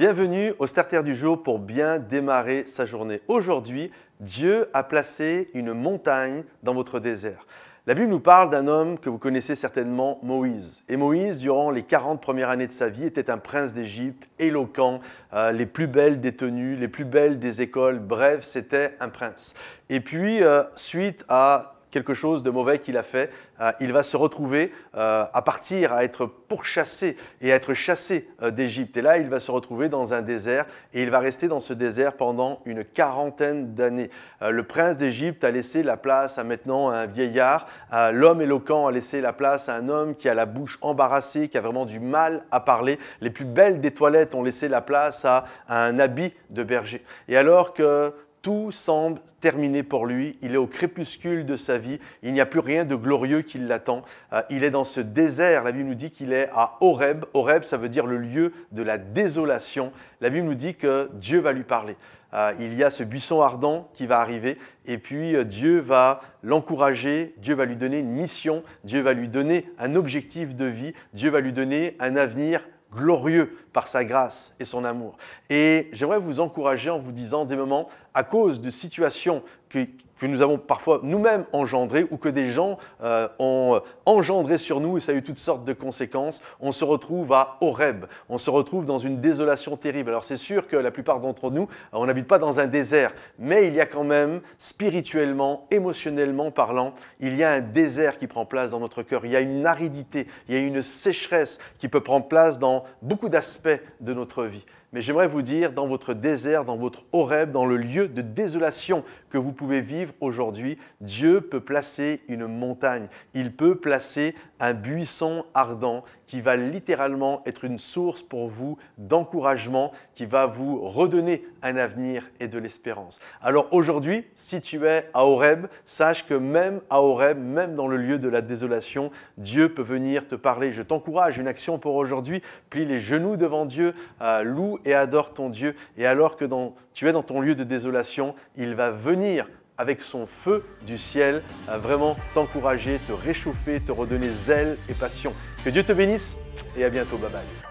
Bienvenue au Starter du jour pour bien démarrer sa journée. Aujourd'hui, Dieu a placé une montagne dans votre désert. La Bible nous parle d'un homme que vous connaissez certainement, Moïse. Et Moïse, durant les 40 premières années de sa vie, était un prince d'Égypte, éloquent, euh, les plus belles des tenues, les plus belles des écoles, bref, c'était un prince. Et puis, euh, suite à quelque chose de mauvais qu'il a fait, euh, il va se retrouver euh, à partir, à être pourchassé et à être chassé euh, d'Égypte. Et là, il va se retrouver dans un désert et il va rester dans ce désert pendant une quarantaine d'années. le prince d'Égypte a laissé la place à maintenant un vieillard, l'homme éloquent a laissé la place à un homme qui a la bouche embarrassée, qui a vraiment du mal à parler. Les plus belles des toilettes ont laissé la place à un habit de berger. Et alors que tout semble terminé pour lui. Il est au crépuscule de sa vie. Il n'y a plus rien de glorieux qui l'attend. Euh, il est dans ce désert. La Bible nous dit qu'il est à Horeb. Horeb, ça veut dire le lieu de la désolation. La Bible nous dit que Dieu va lui parler. Euh, il y a ce buisson ardent qui va arriver. Et puis euh, Dieu va l'encourager. Dieu va lui donner une mission. Dieu va lui donner un objectif de vie. Dieu va lui donner un avenir glorieux par sa grâce et son amour. Et j'aimerais vous encourager en vous disant des moments, à cause de situations que, nous avons parfois nous-mêmes engendré ou que des gens euh, ont engendré sur nous et ça a eu toutes sortes de conséquences, on se retrouve à Horeb, on se retrouve dans une désolation terrible. Alors c'est sûr que la plupart d'entre nous, on n'habite pas dans un désert, mais il y a quand même, spirituellement, émotionnellement parlant, il y a un désert qui prend place dans notre cœur, il y a une aridité, il y a une sécheresse qui peut prendre place dans beaucoup d'aspects de notre vie. Mais j'aimerais vous dire, dans votre désert, dans votre horeb, dans le lieu de désolation que vous pouvez vivre aujourd'hui, Dieu peut placer une montagne, il peut placer un buisson ardent, qui va littéralement être une source pour vous d'encouragement, qui va vous redonner un avenir et de l'espérance. Alors aujourd'hui, si tu es à Horeb, sache que même à Horeb, même dans le lieu de la désolation, Dieu peut venir te parler. Je t'encourage, une action pour aujourd'hui, plie les genoux devant Dieu, euh, loue et adore ton Dieu, et alors que tu es dans ton lieu de désolation, il va venir avec son feu du ciel, à vraiment t'encourager, te réchauffer, te redonner zèle et passion. Que Dieu te bénisse et à bientôt. Bye bye.